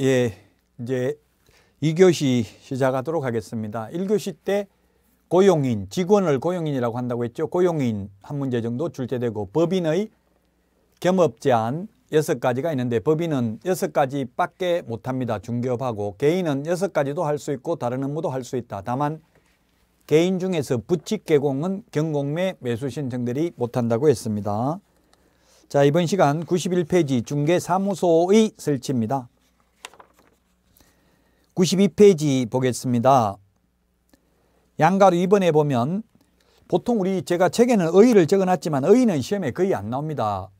예, 이제 2교시 시작하도록 하겠습니다. 1교시 때 고용인, 직원을 고용인이라고 한다고 했죠. 고용인 한 문제 정도 출제되고 법인의 겸업 제한 6가지가 있는데 법인은 6가지밖에 못합니다. 중개업하고 개인은 6가지도 할 수 있고 다른 업무도 할 수 있다. 다만 개인 중에서 부칙 개공은 경공매 매수 신청들이 못한다고 했습니다. 자 이번 시간 91페이지 중개사무소의 설치입니다. 92페이지 보겠습니다. 양가로 이번에 보면 보통 우리 제가 책에는 의의를 적어놨지만 의의는 시험에 거의 안 나옵니다.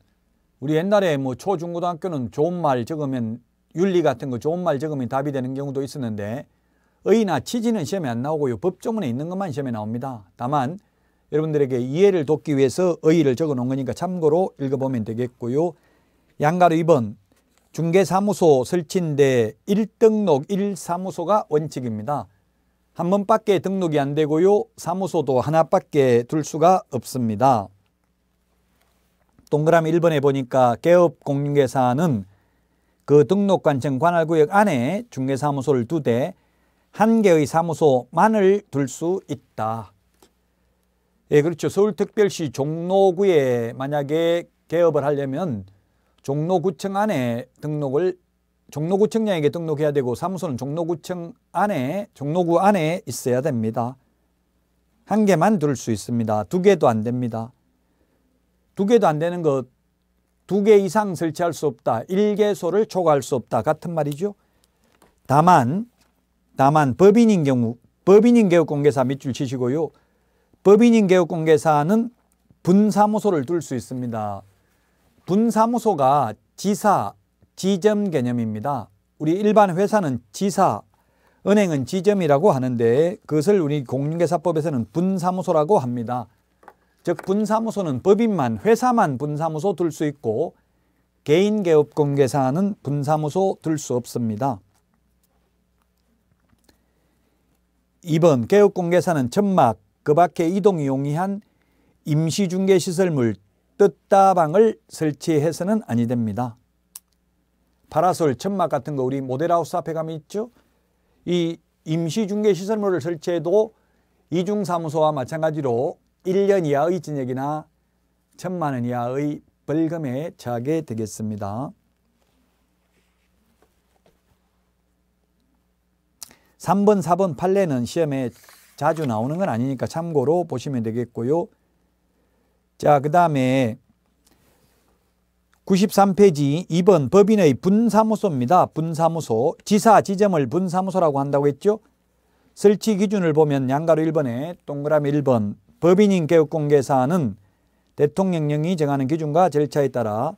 우리 옛날에 뭐 초, 중, 고등학교는 좋은 말 적으면 윤리 같은 거 좋은 말 적으면 답이 되는 경우도 있었는데 의의나 취지는 시험에 안 나오고요. 법조문에 있는 것만 시험에 나옵니다. 다만 여러분들에게 이해를 돕기 위해서 의의를 적어 놓은 거니까 참고로 읽어보면 되겠고요. 양가로 2번 중개사무소 설치인데 1등록 1사무소가 원칙입니다. 한 번밖에 등록이 안 되고요. 사무소도 하나밖에 둘 수가 없습니다. 동그라미 1번에 보니까 개업공인중사는그 등록관청 관할구역 안에 중개사무소를 두 대, 한 개의 사무소만을 둘 수 있다. 예, 그렇죠. 서울특별시 종로구에 만약에 개업을 하려면 종로구청 안에 등록을 종로구청장에게 등록해야 되고 사무소는 종로구청 안에 종로구 안에 있어야 됩니다. 한 개만 둘 수 있습니다. 두 개도 안 됩니다. 두 개도 안 되는 것 두 개 이상 설치할 수 없다. 1개소를 초과할 수 없다. 같은 말이죠. 다만 다만 법인인 경우 법인인 개업공개사 밑줄 치시고요. 법인인 개업공개사는 분사무소를 둘 수 있습니다. 분사무소가 지사, 지점 개념입니다. 우리 일반 회사는 지사, 은행은 지점이라고 하는데 그것을 우리 공인중사법에서는 분사무소라고 합니다. 즉 분사무소는 법인만, 회사만 분사무소 둘 수 있고 개인 개업 공개사는 분사무소 들수 없습니다. 2번 개업 공개사는 천막, 그 밖에 이동 이용이한 임시중개시설물 뜻다방을 설치해서는 아니 됩니다. 파라솔, 천막 같은 거 우리 모델하우스 앞에 가면 있죠. 이 임시중개시설물을 설치해도 이중사무소와 마찬가지로 1년 이하의 징역이나 천만 원 이하의 벌금에 처하게 되겠습니다. 3번, 4번 판례는 시험에 자주 나오는 건 아니니까 참고로 보시면 되겠고요. 자, 그 다음에 93페이지 2번 법인의 분사무소입니다. 분사무소. 지사 지점을 분사무소라고 한다고 했죠. 설치 기준을 보면 양가로 1번에 동그라미 1번 법인인 개업공개사는 대통령령이 정하는 기준과 절차에 따라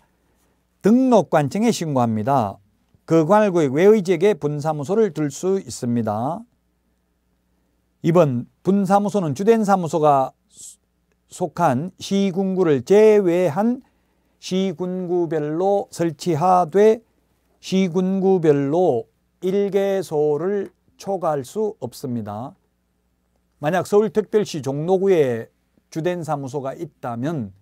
등록관청에 신고합니다. 그 관할구의 외의지에게 분사무소를 둘 수 있습니다. 2번 분사무소는 주된 사무소가 속한 시군구를 제외한 시군구별로 설치하되 시군구별로 일개소를 초과할 수 없습니다. 만약 서울특별시 종로구에 주된 사무소가 있다면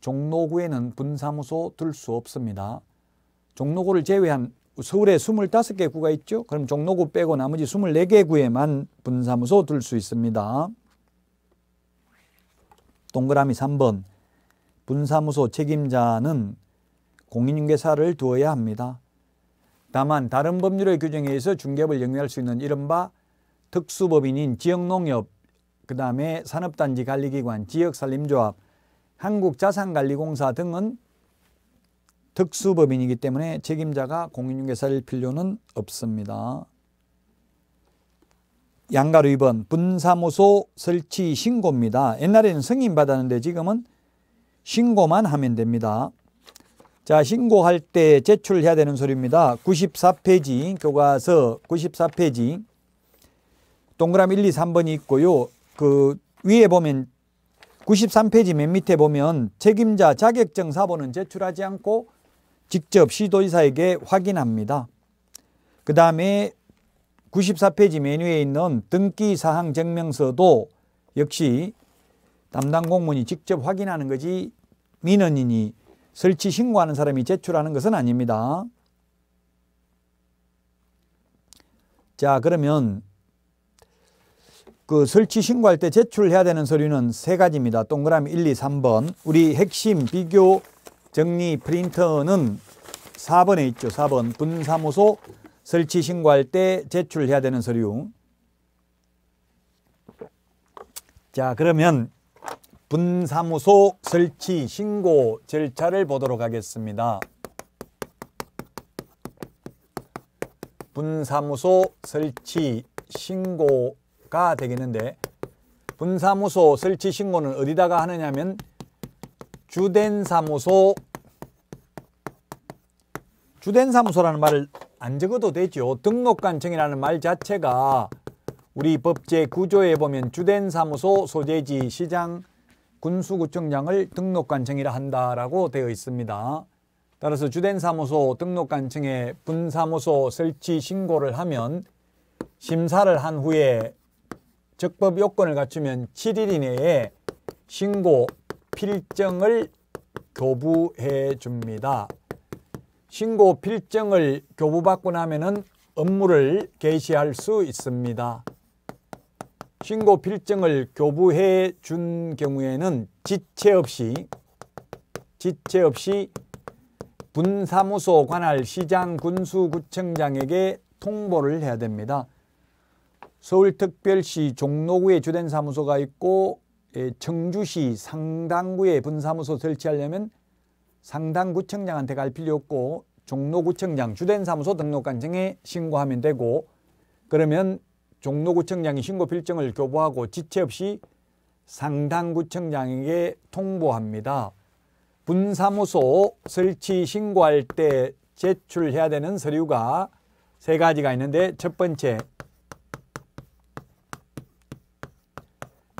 종로구에는 분사무소 둘 수 없습니다. 종로구를 제외한 서울에 25개 구가 있죠. 그럼 종로구 빼고 나머지 24개 구에만 분사무소 둘 수 있습니다. 동그라미 3번 분사무소 책임자는 공인중개사를 두어야 합니다. 다만 다른 법률의 규정에 의해서 중개업을 영위할 수 있는 이른바 특수법인인 지역농협, 그 다음에 산업단지 관리기관, 지역산림조합, 한국자산관리공사 등은 특수법인이기 때문에 책임자가 공인중개사일 필요는 없습니다. 양가로 입번 분사무소 설치 신고입니다. 옛날에는 승인 받았는데 지금은 신고만 하면 됩니다. 자, 신고할 때 제출해야 되는 소리입니다. 94페이지 교과서 94페이지 동그라미 1, 2, 3번이 있고요. 그 위에 보면 93페이지 맨 밑에 보면 책임자 자격증 사본은 제출하지 않고 직접 시도지사에게 확인합니다. 그 다음에 94페이지 메뉴에 있는 등기 사항 증명서도 역시 담당 공무원이 직접 확인하는 거지 민원인이 설치 신고하는 사람이 제출하는 것은 아닙니다. 자, 그러면 그 설치 신고할 때 제출해야 되는 서류는 세 가지입니다. 동그라미 1, 2, 3번. 우리 핵심 비교 정리 프린터는 4번에 있죠. 4번 분사무소 설치 신고할 때 제출해야 되는 서류. 자, 그러면 분사무소 설치 신고 절차를 보도록 하겠습니다. 분사무소 설치 신고가 되겠는데 분사무소 설치 신고는 어디다가 하느냐면 주된 사무소 주된 사무소라는 말을 안 적어도 되죠. 등록관청이라는 말 자체가 우리 법제 구조에 보면 주된 사무소, 소재지, 시장, 군수구청장을 등록관청이라 한다라고 되어 있습니다. 따라서 주된 사무소 등록관청에 분사무소 설치 신고를 하면 심사를 한 후에 적법 요건을 갖추면 7일 이내에 신고 필정을 교부해 줍니다. 신고 필증을 교부받고 나면 업무를 개시할 수 있습니다. 신고 필증을 교부해 준 경우에는 지체 없이 지체 없이 분사무소 관할 시장 군수구청장에게 통보를 해야 됩니다. 서울특별시 종로구에 주된 사무소가 있고 예, 청주시 상당구에 분사무소 설치하려면 상당구청장한테 갈 필요 없고 종로구청장 주된 사무소 등록관청에 신고하면 되고 그러면 종로구청장이 신고 필증을 교부하고 지체 없이 상당구청장에게 통보합니다. 분사무소 설치 신고할 때 제출해야 되는 서류가 세 가지가 있는데 첫 번째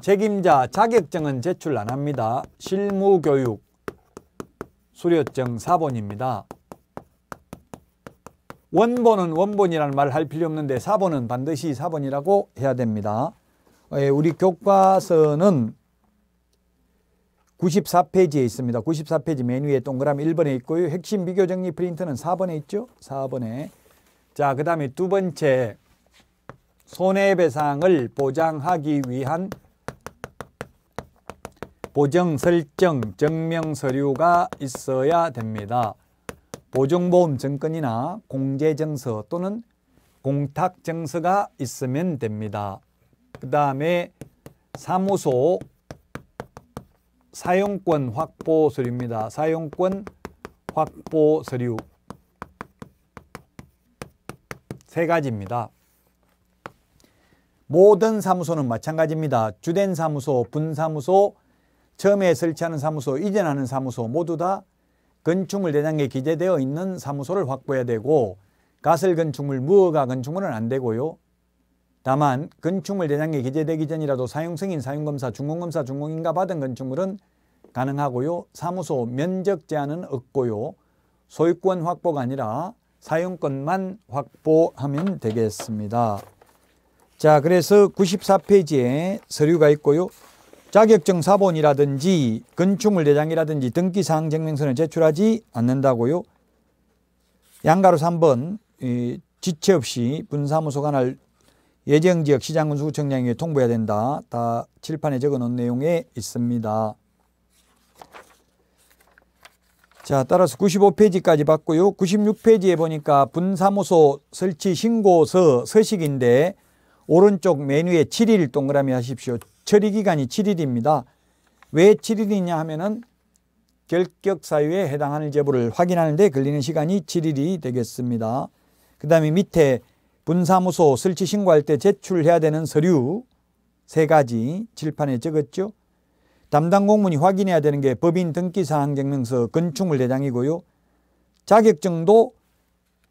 책임자 자격증은 제출 안 합니다. 실무교육 수료증 4번입니다. 원본은 원본이라는 말할 필요 없는데 4번은 반드시 4번이라고 해야 됩니다. 예, 우리 교과서는 94페이지에 있습니다. 94페이지 맨 위에 동그라미 1번에 있고요. 핵심 비교 정리 프린트는 4번에 있죠. 4번에. 자, 그 다음에 두 번째 손해배상을 보장하기 위한 보증 설정 증명 서류가 있어야 됩니다. 보증보험 증권이나 공제증서 또는 공탁증서가 있으면 됩니다. 그 다음에 사무소 사용권 확보 서류입니다. 사용권 확보 서류 세 가지입니다. 모든 사무소는 마찬가지입니다. 주된 사무소, 분사무소, 처음에 설치하는 사무소, 이전하는 사무소 모두 다 건축물 대장에 기재되어 있는 사무소를 확보해야 되고 가설 건축물, 무허가 건축물은 안 되고요. 다만 건축물 대장에 기재되기 전이라도 사용승인, 사용검사, 준공검사, 준공인가 받은 건축물은 가능하고요. 사무소 면적 제한은 없고요. 소유권 확보가 아니라 사용권만 확보하면 되겠습니다. 자, 그래서 94페이지에 서류가 있고요. 자격증 사본이라든지 건축물 대장이라든지 등기사항 증명서는 제출하지 않는다고요. 양가로 3번 지체 없이 분사무소 관할 예정지역 시장군수구청장에게 통보해야 된다. 다 칠판에 적어놓은 내용에 있습니다. 자, 따라서 95페이지까지 봤고요. 96페이지에 보니까 분사무소 설치 신고서 서식인데 오른쪽 메뉴에 7일 동그라미 하십시오. 처리 기간이 7일입니다. 왜 7일이냐 하면은 결격 사유에 해당하는 제보를 확인하는데 걸리는 시간이 7일이 되겠습니다. 그 다음에 밑에 분사무소 설치 신고할 때 제출해야 되는 서류 세 가지 칠판에 적었죠. 담당 공무원이 확인해야 되는 게 법인 등기사항증명서 건축물 대장이고요. 자격증도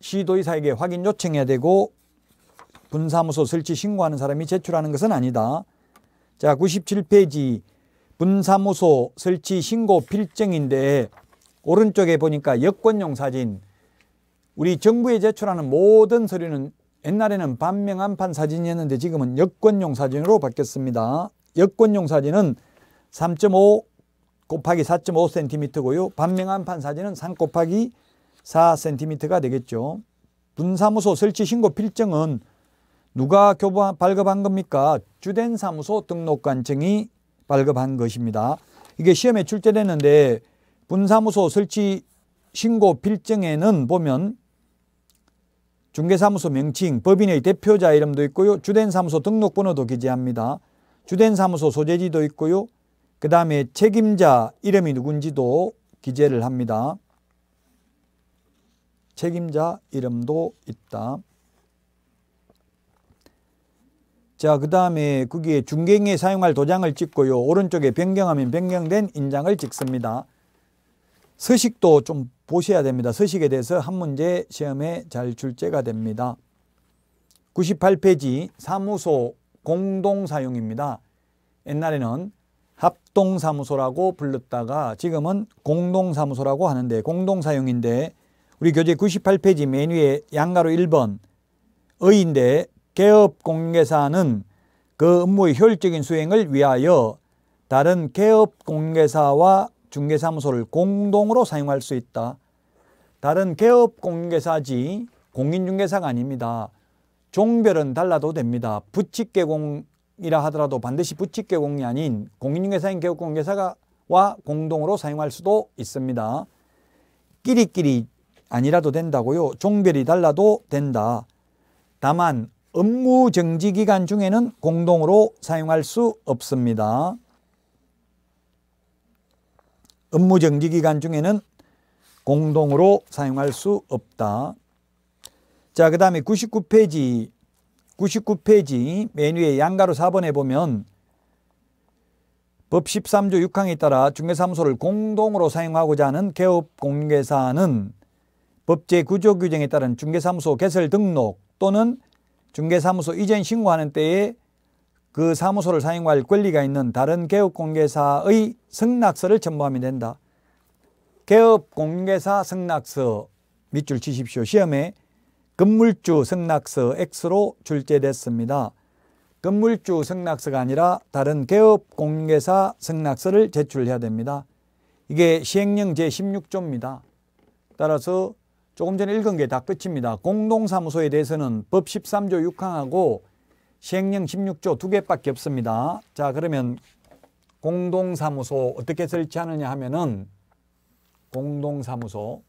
시도의사에게 확인 요청해야 되고 분사무소 설치 신고하는 사람이 제출하는 것은 아니다. 자 97페이지 분사무소 설치 신고 필증인데 오른쪽에 보니까 여권용 사진 우리 정부에 제출하는 모든 서류는 옛날에는 반명안판 사진이었는데 지금은 여권용 사진으로 바뀌었습니다. 여권용 사진은 3.5 곱하기 4.5cm고요. 반명안판 사진은 3 곱하기 4cm가 되겠죠. 분사무소 설치 신고 필증은 누가 교부 발급한 겁니까? 주된 사무소 등록관청이 발급한 것입니다. 이게 시험에 출제되는데 분사무소 설치 신고 필증에는 보면 중개사무소 명칭, 법인의 대표자 이름도 있고요. 주된 사무소 등록번호도 기재합니다. 주된 사무소 소재지도 있고요. 그 다음에 책임자 이름이 누군지도 기재를 합니다. 책임자 이름도 있다. 자, 그 다음에 거기에 중개인에 사용할 도장을 찍고요. 오른쪽에 변경하면 변경된 인장을 찍습니다. 서식도 좀 보셔야 됩니다. 서식에 대해서 한 문제 시험에 잘 출제가 됩니다. 98페이지 사무소 공동사용입니다. 옛날에는 합동사무소라고 불렀다가 지금은 공동사무소라고 하는데 공동사용인데 우리 교재 98페이지 메뉴에 양가로 1번 의인데 개업 공개사는 그 업무의 효율적인 수행을 위하여 다른 개업 공개사와 중개사무소를 공동으로 사용할 수 있다. 다른 개업 공개사지 공인중개사가 아닙니다. 종별은 달라도 됩니다. 부칙개공이라 하더라도 반드시 부칙개공이 아닌 공인중개사인 개업공개사와 공동으로 사용할 수도 있습니다. 끼리끼리 아니라도 된다고요. 종별이 달라도 된다. 다만 업무 정지 기간 중에는 공동으로 사용할 수 없습니다. 업무 정지 기간 중에는 공동으로 사용할 수 없다. 자, 그 다음에 99페이지, 99페이지 메뉴의 양가로 4번에 보면 법 13조 6항에 따라 중개사무소를 공동으로 사용하고자 하는 개업 공개사는 법제 구조 규정에 따른 중개사무소 개설 등록 또는 중개사무소 이전 신고하는 때에 그 사무소를 사용할 권리가 있는 다른 개업공개사의 승낙서를 첨부하면 된다. 개업공개사 승낙서 밑줄 치십시오. 시험에 건물주 승낙서 X로 출제됐습니다. 건물주 승낙서가 아니라 다른 개업공개사 승낙서를 제출해야 됩니다. 이게 시행령 제16조입니다. 따라서 조금 전에 읽은 게 다 끝입니다. 공동사무소에 대해서는 법 13조 6항하고 시행령 16조 두 개밖에 없습니다. 자, 그러면 공동사무소 어떻게 설치하느냐 하면은 공동사무소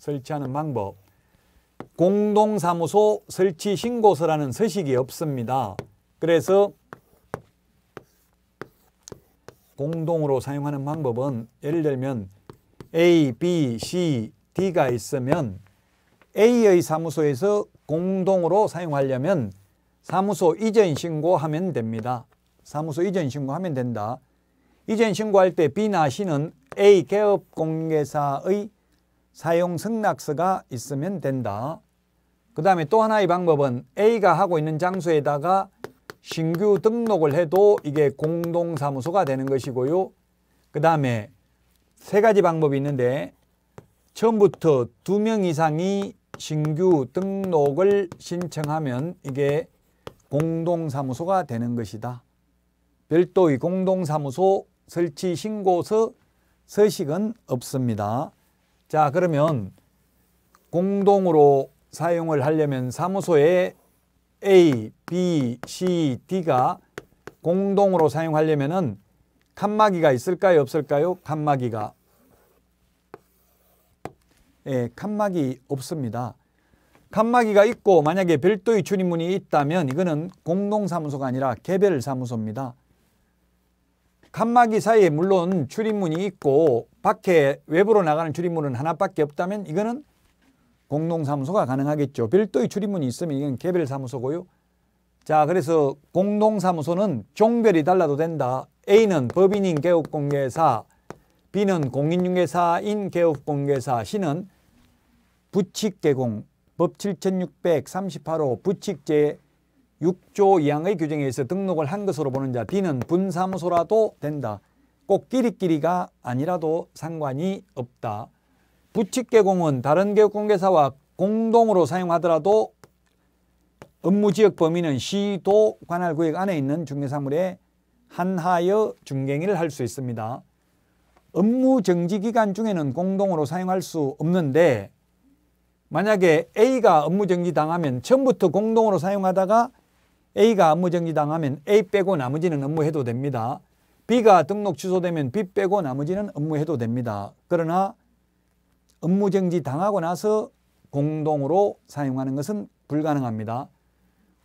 설치하는 방법 공동사무소 설치 신고서라는 서식이 없습니다. 그래서 공동으로 사용하는 방법은 예를 들면 A, B, C, D가 있으면 A의 사무소에서 공동으로 사용하려면 사무소 이전 신고하면 됩니다. 사무소 이전 신고하면 된다. 이전 신고할 때 B나 C는 A 개업 공개사의 사용 승낙서가 있으면 된다. 그 다음에 또 하나의 방법은 A가 하고 있는 장소에다가 신규 등록을 해도 이게 공동사무소가 되는 것이고요. 그 다음에 세 가지 방법이 있는데 처음부터 두 명 이상이 신규 등록을 신청하면 이게 공동사무소가 되는 것이다. 별도의 공동사무소 설치 신고서 서식은 없습니다. 자 그러면 공동으로 사용을 하려면 사무소에 A, B, C, D가 공동으로 사용하려면 칸막이가 있을까요? 없을까요? 칸막이가 예, 칸막이 없습니다. 칸막이가 있고 만약에 별도의 출입문이 있다면 이거는 공동사무소가 아니라 개별사무소입니다. 칸막이 사이에 물론 출입문이 있고 밖에 외부로 나가는 출입문은 하나밖에 없다면 이거는 공동사무소가 가능하겠죠. 별도의 출입문이 있으면 이건 개별사무소고요. 자 그래서 공동사무소는 종별이 달라도 된다. A는 법인인 개업공개사, B는 공인중개사인 개업공개사, C는 부칙개공 법 7638호 부칙제 6조 이항의 규정에 의해서 등록을 한 것으로 보는 자 B는 분사무소라도 된다. 꼭 끼리끼리가 아니라도 상관이 없다. 부칙개공은 다른 교육공개사와 공동으로 사용하더라도 업무지역 범위는 시도 관할구역 안에 있는 중개사물에 한하여 중갱이를 할 수 있습니다. 업무정지기간 중에는 공동으로 사용할 수 없는데 만약에 A가 업무정지 당하면 처음부터 공동으로 사용하다가 A가 업무정지 당하면 A 빼고 나머지는 업무해도 됩니다. B가 등록 취소되면 B 빼고 나머지는 업무해도 됩니다. 그러나 업무정지 당하고 나서 공동으로 사용하는 것은 불가능합니다.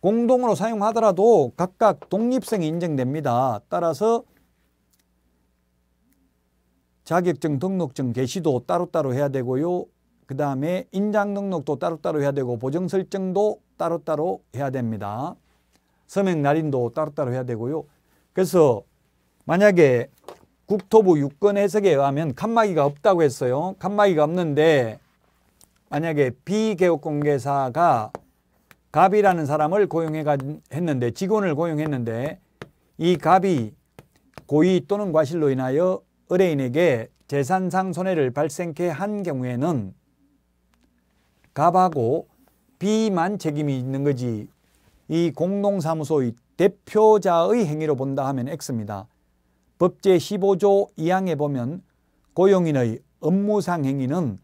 공동으로 사용하더라도 각각 독립성이 인정됩니다. 따라서 자격증 등록증 개시도 따로따로 해야 되고요. 그 다음에 인장 등록도 따로따로 해야 되고 보증 설정도 따로따로 해야 됩니다. 서명 날인도 따로따로 해야 되고요. 그래서 만약에 국토부 유권 해석에 의하면 칸막이가 없다고 했어요. 칸막이가 없는데 만약에 비개업공개사가 갑이라는 사람을 고용했는데 직원을 고용했는데 이 갑이 고의 또는 과실로 인하여 의뢰인에게 재산상 손해를 발생케 한 경우에는 갑하고 비만 책임이 있는 거지 이 공동사무소의 대표자의 행위로 본다 하면 X입니다. 법제 15조 2항에 보면 고용인의 업무상 행위는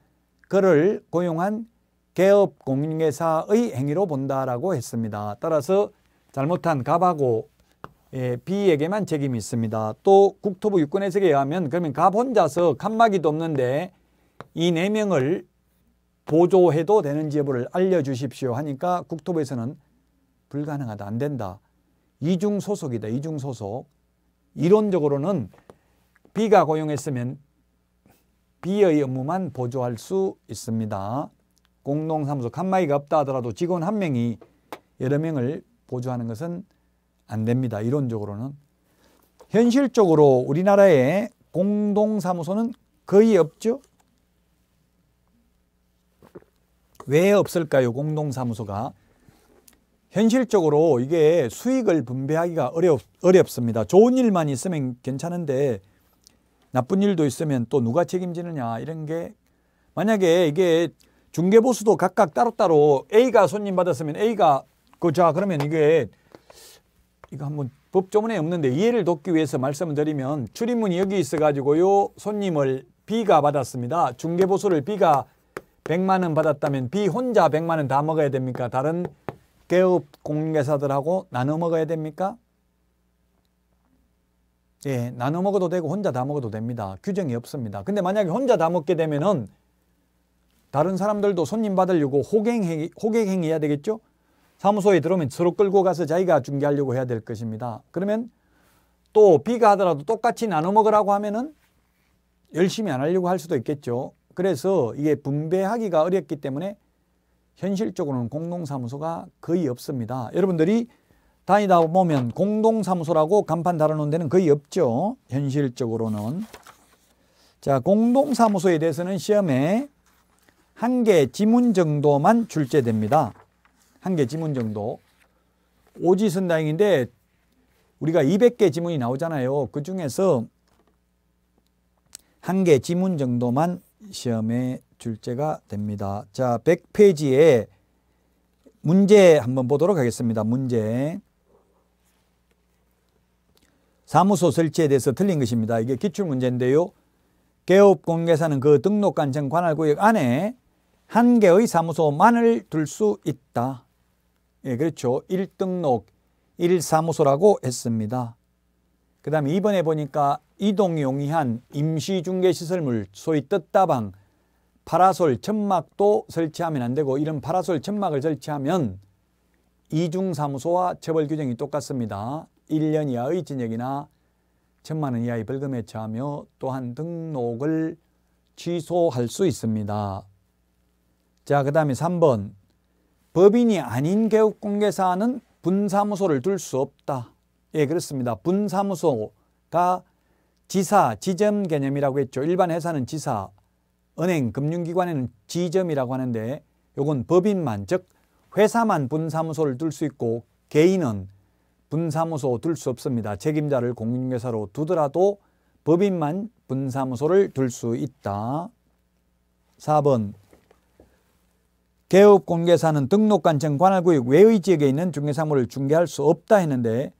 그를 고용한 개업 공인회사의 행위로 본다라고 했습니다. 따라서 잘못한 갑하고 비에게만 예, 책임이 있습니다. 또 국토부 유권 해석에 의하면 그러면 갑 혼자서 칸막이도 없는데 이 네 명을 보조해도 되는지 여부를 알려주십시오 하니까 국토부에서는 불가능하다 안 된다 이중소속이다 이중소속 이론적으로는 B가 고용했으면 B의 업무만 보조할 수 있습니다 공동사무소 칸마이가 없다 하더라도 직원 한 명이 여러 명을 보조하는 것은 안 됩니다 이론적으로는 현실적으로 우리나라에 공동사무소는 거의 없죠 왜 없을까요? 공동사무소가. 현실적으로 이게 수익을 분배하기가 어렵, 어렵습니다. 좋은 일만 있으면 괜찮은데 나쁜 일도 있으면 또 누가 책임지느냐 이런 게 만약에 이게 중개보수도 각각 따로따로 A가 손님 받았으면 A가 그자 그러면 이게 이거 한번 법조문에 없는데 이해를 돕기 위해서 말씀을 드리면 출입문이 여기 있어 가지고요 손님을 B가 받았습니다 중개보수를 B가 100만 원 받았다면 B 혼자 100만 원 다 먹어야 됩니까? 다른 개업 공개사들하고 나눠 먹어야 됩니까? 예, 나눠 먹어도 되고 혼자 다 먹어도 됩니다. 규정이 없습니다. 근데 만약에 혼자 다 먹게 되면은 다른 사람들도 손님 받으려고 호갱행위호갱행위 해야 되겠죠? 사무소에 들어오면 서로 끌고 가서 자기가 중개하려고 해야 될 것입니다. 그러면 또 B가 하더라도 똑같이 나눠 먹으라고 하면은 열심히 안 하려고 할 수도 있겠죠. 그래서 이게 분배하기가 어렵기 때문에 현실적으로는 공동사무소가 거의 없습니다. 여러분들이 다니다 보면 공동사무소라고 간판 달아놓은 데는 거의 없죠. 현실적으로는. 자, 공동사무소에 대해서는 시험에 한 개 지문 정도만 출제됩니다. 한 개 지문 정도. 오지선다행인데 우리가 200개 지문이 나오잖아요. 그 중에서 한 개 지문 정도만 시험의 출제가 됩니다. 자, 100페이지에 문제 한번 보도록 하겠습니다. 문제. 사무소 설치에 대해서 틀린 것입니다. 이게 기출문제인데요. 개업공개사는 그 등록관청 관할구역 안에 한 개의 사무소만을 둘 수 있다. 예, 그렇죠. 1등록 1사무소라고 했습니다. 그 다음에 이번에 보니까 이동용이한 임시중개시설물 소위 뜻다방 파라솔 천막도 설치하면 안되고 이런 파라솔 천막을 설치하면 이중사무소와 처벌 규정이 똑같습니다. 1년 이하의 징역이나 천만원 이하의 벌금에 처하며 또한 등록을 취소할 수 있습니다. 자, 그 다음에 3번. 법인이 아닌 개업공개사는 분사무소를 둘 수 없다. 예, 그렇습니다. 분사무소가 지사, 지점 개념이라고 했죠. 일반 회사는 지사, 은행, 금융기관에는 지점이라고 하는데 이건 법인만, 즉 회사만 분사무소를 둘 수 있고 개인은 분사무소 둘 수 없습니다. 책임자를 공인회사로 두더라도 법인만 분사무소를 둘 수 있다. 4번 개업공개사는 등록관청 관할구역 외의 지역에 있는 중개사무를 중개할 수 없다 했는데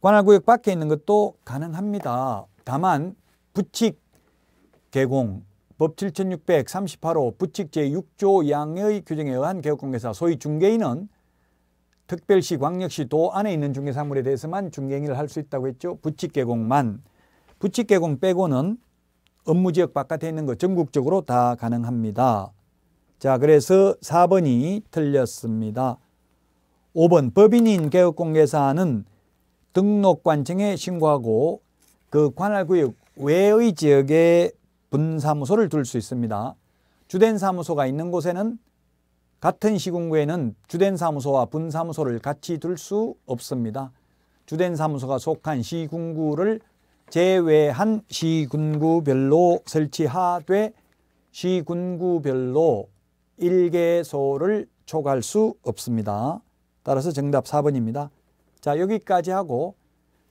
관할구역 밖에 있는 것도 가능합니다. 다만 부칙 개공 법 7638호 부칙 제6조 양의 규정에 의한 개업공개사 소위 중개인은 특별시 광역시 도 안에 있는 중개사물에 대해서만 중개행위를 할 수 있다고 했죠. 부칙 개공만 부칙 개공 빼고는 업무지역 바깥에 있는 것 전국적으로 다 가능합니다. 자 그래서 4번이 틀렸습니다. 5번 법인인 개업공개사는 등록관청에 신고하고 그 관할구역 외의 지역에 분사무소를 둘 수 있습니다. 주된 사무소가 있는 곳에는 같은 시군구에는 주된 사무소와 분사무소를 같이 둘 수 없습니다. 주된 사무소가 속한 시군구를 제외한 시군구별로 설치하되 시군구별로 1개소를 초과할 수 없습니다. 따라서 정답 4번입니다. 자, 여기까지 하고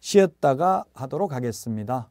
쉬었다가 하도록 하겠습니다.